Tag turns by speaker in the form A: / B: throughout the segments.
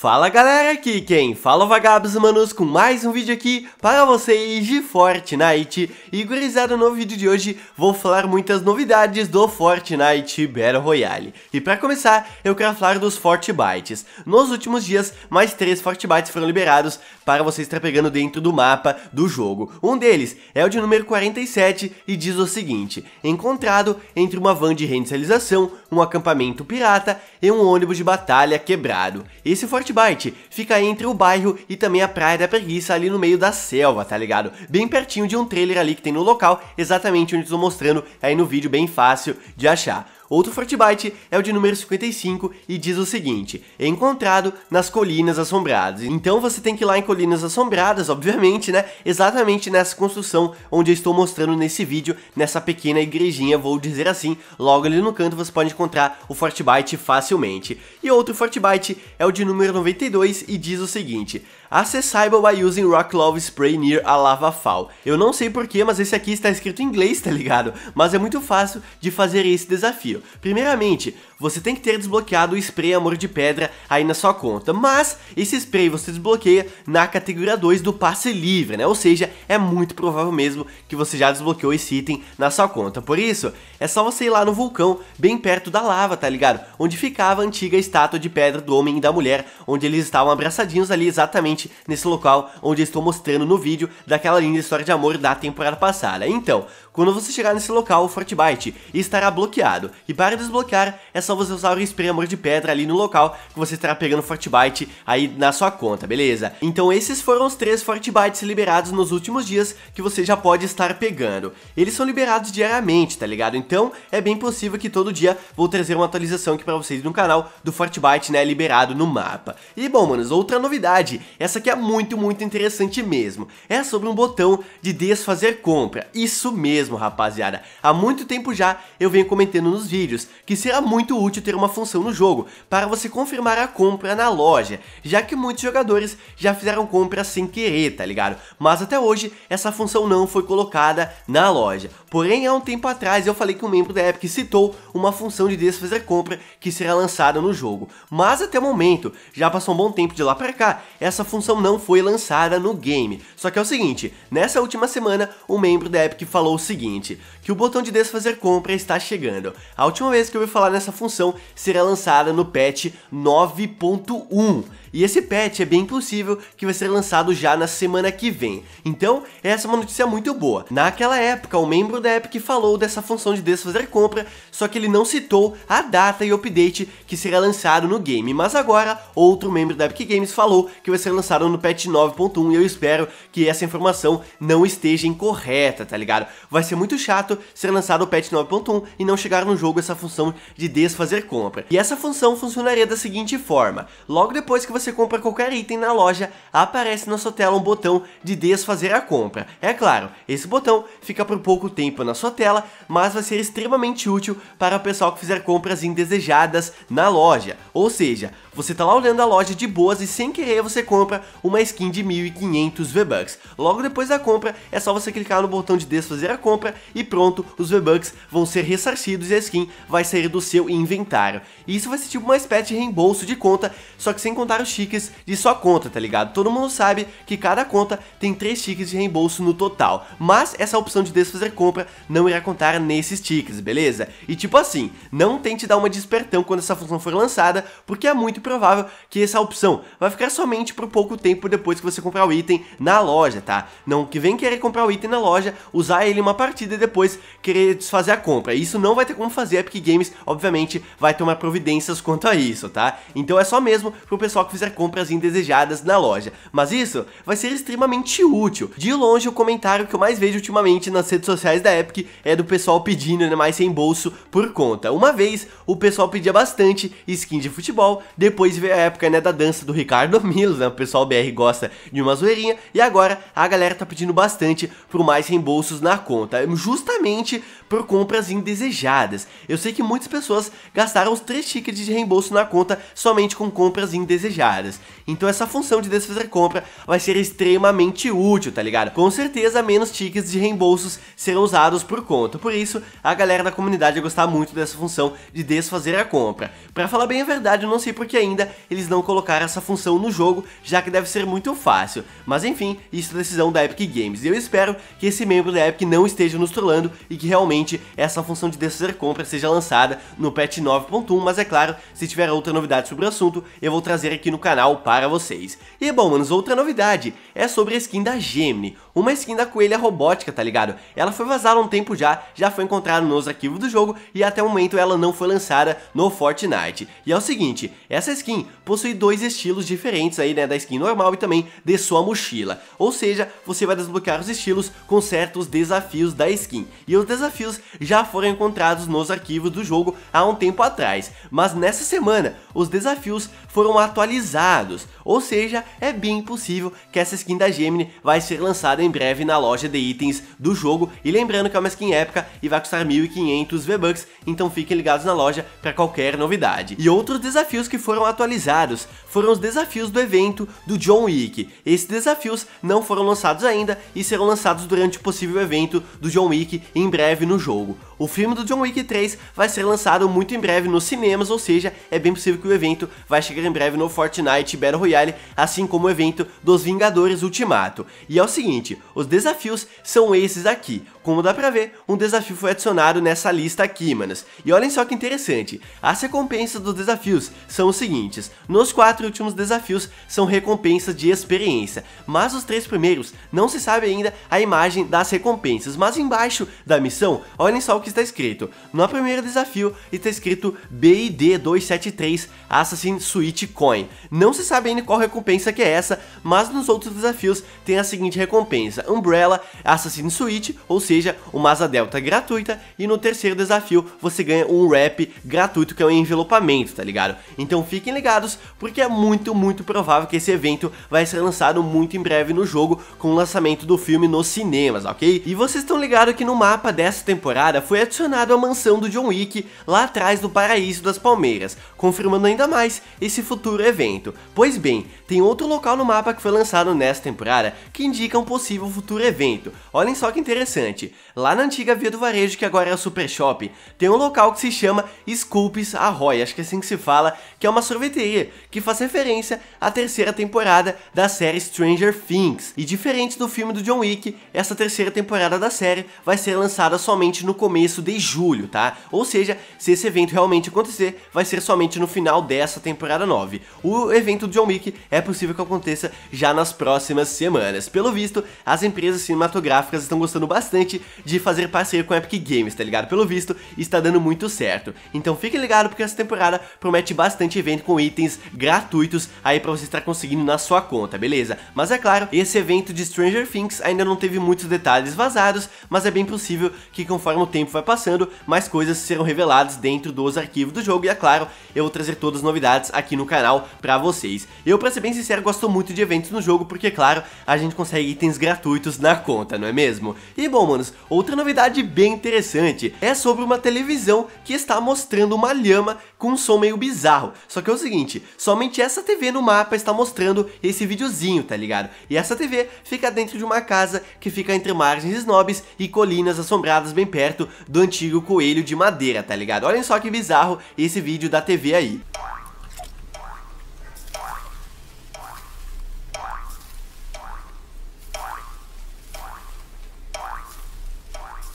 A: Fala galera, aqui quem fala é vagabos manos com mais um vídeo aqui para vocês de Fortnite E gurizada, no vídeo de hoje vou falar muitas novidades do Fortnite Battle Royale E para começar, eu quero falar dos Fortbytes Nos últimos dias, mais três Fortbytes foram liberados para você estar pegando dentro do mapa do jogo. Um deles é o de número 47 e diz o seguinte, encontrado entre uma van de reinicialização, um acampamento pirata e um ônibus de batalha quebrado. Esse Fort Byte fica entre o bairro e também a Praia da Preguiça ali no meio da selva, tá ligado? Bem pertinho de um trailer ali que tem no local, exatamente onde estou mostrando aí no vídeo, bem fácil de achar. Outro Fortbyte é o de número 55 e diz o seguinte, encontrado nas Colinas Assombradas. Então você tem que ir lá em Colinas Assombradas, obviamente, né? Exatamente nessa construção onde eu estou mostrando nesse vídeo, nessa pequena igrejinha, vou dizer assim. Logo ali no canto você pode encontrar o Fortbyte facilmente. E outro Fortbyte é o de número 92 e diz o seguinte, Accessible by using Rock Love Spray near a Lava Fall. Eu não sei porquê, mas esse aqui está escrito em inglês, tá ligado? Mas é muito fácil de fazer esse desafio. Primeiramente, você tem que ter desbloqueado o spray Amor de Pedra aí na sua conta, mas esse spray você desbloqueia na categoria 2 do passe livre, né? Ou seja, é muito provável mesmo que você já desbloqueou esse item na sua conta. Por isso, é só você ir lá no vulcão, bem perto da lava, tá ligado? Onde ficava a antiga estátua de pedra do homem e da mulher, onde eles estavam abraçadinhos ali exatamente nesse local onde eu estou mostrando no vídeo daquela linda história de amor da temporada passada. Então, quando você chegar nesse local, o Fortbyte estará bloqueado, e para desbloquear é só você usar o spray amor de pedra ali no local que você estará pegando o Fortbyte aí na sua conta, beleza? Então esses foram os três Fortbytes liberados nos últimos dias que você já pode estar pegando. Eles são liberados diariamente, tá ligado? Então é bem possível que todo dia vou trazer uma atualização aqui pra vocês no canal do Fortbyte, né, liberado no mapa. E bom, manos, outra novidade, é essa aqui é muito, muito interessante mesmo. É sobre um botão de desfazer compra. Isso mesmo, rapaziada. Há muito tempo já eu venho comentando nos vídeos que será muito útil ter uma função no jogo para você confirmar a compra na loja, já que muitos jogadores já fizeram compra sem querer, tá ligado? Mas até hoje essa função não foi colocada na loja. Porém, há um tempo atrás eu falei que um membro da Epic citou uma função de desfazer compra que será lançada no jogo. Mas até o momento, já passou um bom tempo de lá para cá, essa função função não foi lançada no game. Só que é o seguinte, nessa última semana, um membro da Epic falou o seguinte, que o botão de desfazer compra está chegando. A última vez que eu ouvi falar nessa função será lançada no patch 9.1. E esse patch é bem possível que vai ser lançado já na semana que vem. Então, essa é uma notícia muito boa. Naquela época, o um membro da Epic falou dessa função de desfazer compra, só que ele não citou a data e update que será lançado no game. Mas agora, outro membro da Epic Games falou que vai ser lançado lançaram no patch 9.1 e eu espero que essa informação não esteja incorreta, tá ligado? Vai ser muito chato ser lançado o patch 9.1 e não chegar no jogo essa função de desfazer compra. E essa função funcionaria da seguinte forma, logo depois que você compra qualquer item na loja, aparece na sua tela um botão de desfazer a compra. É claro, esse botão fica por pouco tempo na sua tela, mas vai ser extremamente útil para o pessoal que fizer compras indesejadas na loja. Ou seja, você tá lá olhando a loja de boas e sem querer você compra compra uma skin de 1500 V-Bucks. Logo depois da compra, é só você clicar no botão de desfazer a compra e pronto, os V-Bucks vão ser ressarcidos e a skin vai sair do seu inventário. E isso vai ser tipo uma espécie de reembolso de conta, só que sem contar os tickets de sua conta, tá ligado? Todo mundo sabe que cada conta tem 3 tickets de reembolso no total, mas essa opção de desfazer compra não irá contar nesses tickets, beleza? E tipo assim, não tente dar uma despertão quando essa função for lançada, porque é muito provável que essa opção vai ficar somente pro pouco pouco tempo depois que você comprar o item na loja, tá? Não que vem querer comprar o item na loja, usar ele uma partida e depois querer desfazer a compra. Isso não vai ter como fazer, a Epic Games, obviamente, vai tomar providências quanto a isso, tá? Então é só mesmo pro pessoal que fizer compras indesejadas na loja. Mas isso vai ser extremamente útil. De longe, o comentário que eu mais vejo ultimamente nas redes sociais da Epic é do pessoal pedindo mais reembolso por conta. Uma vez, o pessoal pedia bastante skin de futebol, depois veio a época né, da dança do Ricardo Milos, né? O pessoal pessoal BR gosta de uma zoeirinha. E agora a galera tá pedindo bastante por mais reembolsos na conta, justamente por compras indesejadas. Eu sei que muitas pessoas gastaram os 3 tickets de reembolso na conta somente com compras indesejadas. Então essa função de desfazer compra vai ser extremamente útil, tá ligado? Com certeza menos tickets de reembolsos serão usados por conta. Por isso, a galera da comunidade vai gostar muito dessa função de desfazer a compra. Para falar bem a verdade, eu não sei porque ainda eles não colocaram essa função no jogo, já já que deve ser muito fácil. Mas enfim, isso é decisão da Epic Games. E eu espero que esse membro da Epic não esteja nos trolando e que realmente essa função de descer compra seja lançada no patch 9.1, mas é claro, se tiver outra novidade sobre o assunto, eu vou trazer aqui no canal para vocês. E é bom, manos, outra novidade é sobre a skin da Gemini, uma skin da coelha robótica, tá ligado? Ela foi vazada há um tempo já, já foi encontrada nos arquivos do jogo e até o momento ela não foi lançada no Fortnite. E é o seguinte, essa skin possui dois estilos diferentes aí, né, da skin skin normal e também de sua mochila. Ou seja, você vai desbloquear os estilos com certos desafios da skin. E os desafios já foram encontrados nos arquivos do jogo há um tempo atrás. Mas nessa semana, os desafios foram atualizados. Ou seja, é bem possível que essa skin da Gemini vai ser lançada em breve na loja de itens do jogo. E lembrando que é uma skin épica e vai custar 1.500 V-Bucks, então fiquem ligados na loja para qualquer novidade. E outros desafios que foram atualizados foram os desafios do evento do John Wick. Esses desafios não foram lançados ainda e serão lançados durante o possível evento do John Wick em breve no jogo. O filme do John Wick 3 vai ser lançado muito em breve nos cinemas, ou seja, é bem possível que o evento vai chegar em breve no Fortnite Battle Royale, assim como o evento dos Vingadores Ultimato. E é o seguinte, os desafios são esses aqui. Como dá pra ver, um desafio foi adicionado nessa lista aqui, manos. E olhem só que interessante, as recompensas dos desafios são os seguintes. Nos quatro últimos desafios são recompensas recompensas de experiência, mas os três primeiros não se sabe ainda a imagem das recompensas, mas embaixo da missão, olhem só o que está escrito. No primeiro desafio está escrito BID273 Assassin's Suite Coin. Não se sabe ainda qual recompensa que é essa, mas nos outros desafios tem a seguinte recompensa, Umbrella Assassin's Suite, ou seja, uma asa delta gratuita, e no terceiro desafio você ganha um wrap gratuito que é um envelopamento, tá ligado? Então fiquem ligados, porque é muito, muito provável que esse evento vai ser lançado muito em breve no jogo, com o lançamento do filme nos cinemas, ok? E vocês estão ligados que no mapa dessa temporada foi adicionado a mansão do John Wick lá atrás do Paraíso das Palmeiras, confirmando ainda mais esse futuro evento. Pois bem, tem outro local no mapa que foi lançado nessa temporada que indica um possível futuro evento. Olhem só que interessante, lá na antiga Via do Varejo, que agora é o Super Shop, tem um local que se chama Sculpes Arroy, acho que é assim que se fala, que é uma sorveteria que faz referência à terceira temporada temporada da série Stranger Things. E diferente do filme do John Wick, essa terceira temporada da série vai ser lançada somente no começo de julho, tá? Ou seja, se esse evento realmente acontecer, vai ser somente no final dessa temporada 9. O evento do John Wick é possível que aconteça já nas próximas semanas. Pelo visto, as empresas cinematográficas estão gostando bastante de fazer parceria com a Epic Games, tá ligado? Pelo visto, está dando muito certo. Então fique ligado porque essa temporada promete bastante evento com itens gratuitos aí para você estar conseguindo na sua conta, beleza? Mas é claro, esse evento de Stranger Things ainda não teve muitos detalhes vazados, mas é bem possível que conforme o tempo vai passando, mais coisas serão reveladas dentro dos arquivos do jogo e é claro, eu vou trazer todas as novidades aqui no canal pra vocês. Eu, pra ser bem sincero, gosto muito de eventos no jogo, porque, é claro, a gente consegue itens gratuitos na conta, não é mesmo? E, bom, manos, outra novidade bem interessante é sobre uma televisão que está mostrando uma lhama com um som meio bizarro. Só que é o seguinte, somente essa TV no mapa está mostrando mostrando esse videozinho, tá ligado? E essa TV fica dentro de uma casa que fica entre margens snobs e colinas assombradas bem perto do antigo coelho de madeira, tá ligado? Olhem só que bizarro esse vídeo da TV aí.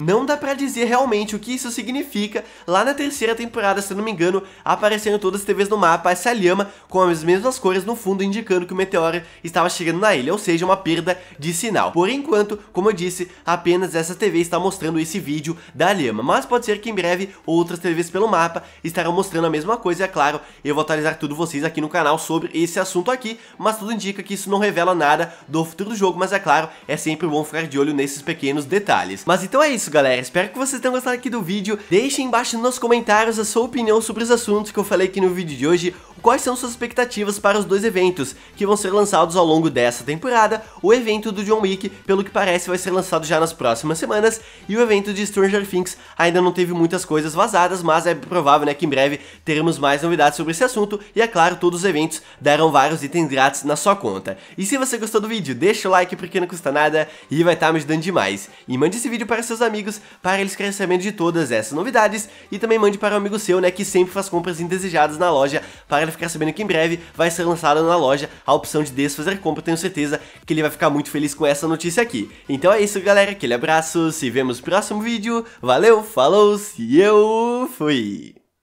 A: Não dá pra dizer realmente o que isso significa. Lá na terceira temporada, se não me engano, apareceram todas as TVs no mapa, essa lhama com as mesmas cores no fundo, indicando que o meteoro estava chegando na ilha, ou seja, uma perda de sinal. Por enquanto, como eu disse, apenas essa TV está mostrando esse vídeo da lhama, mas pode ser que em breve outras TVs pelo mapa estarão mostrando a mesma coisa, e é claro, eu vou atualizar tudo vocês aqui no canal sobre esse assunto aqui, mas tudo indica que isso não revela nada do futuro do jogo, mas é claro, é sempre bom ficar de olho nesses pequenos detalhes. Mas então é isso isso, galera. Espero que vocês tenham gostado aqui do vídeo. Deixem embaixo nos comentários a sua opinião sobre os assuntos que eu falei aqui no vídeo de hoje. Quais são suas expectativas para os dois eventos que vão ser lançados ao longo dessa temporada? O evento do John Wick, pelo que parece, vai ser lançado já nas próximas semanas. E o evento de Stranger Things ainda não teve muitas coisas vazadas, mas é provável né, que em breve teremos mais novidades sobre esse assunto. E é claro, todos os eventos deram vários itens grátis na sua conta. E se você gostou do vídeo, deixa o like porque não custa nada e vai estar tá me ajudando demais. E mande esse vídeo para seus amigos amigos para eles querem sabendo de todas essas novidades e também mande para um amigo seu, né, que sempre faz compras indesejadas na loja para ele ficar sabendo que em breve vai ser lançada na loja a opção de desfazer compra, tenho certeza que ele vai ficar muito feliz com essa notícia aqui. Então é isso galera, aquele abraço, se vemos no próximo vídeo, valeu, falou, e eu fui!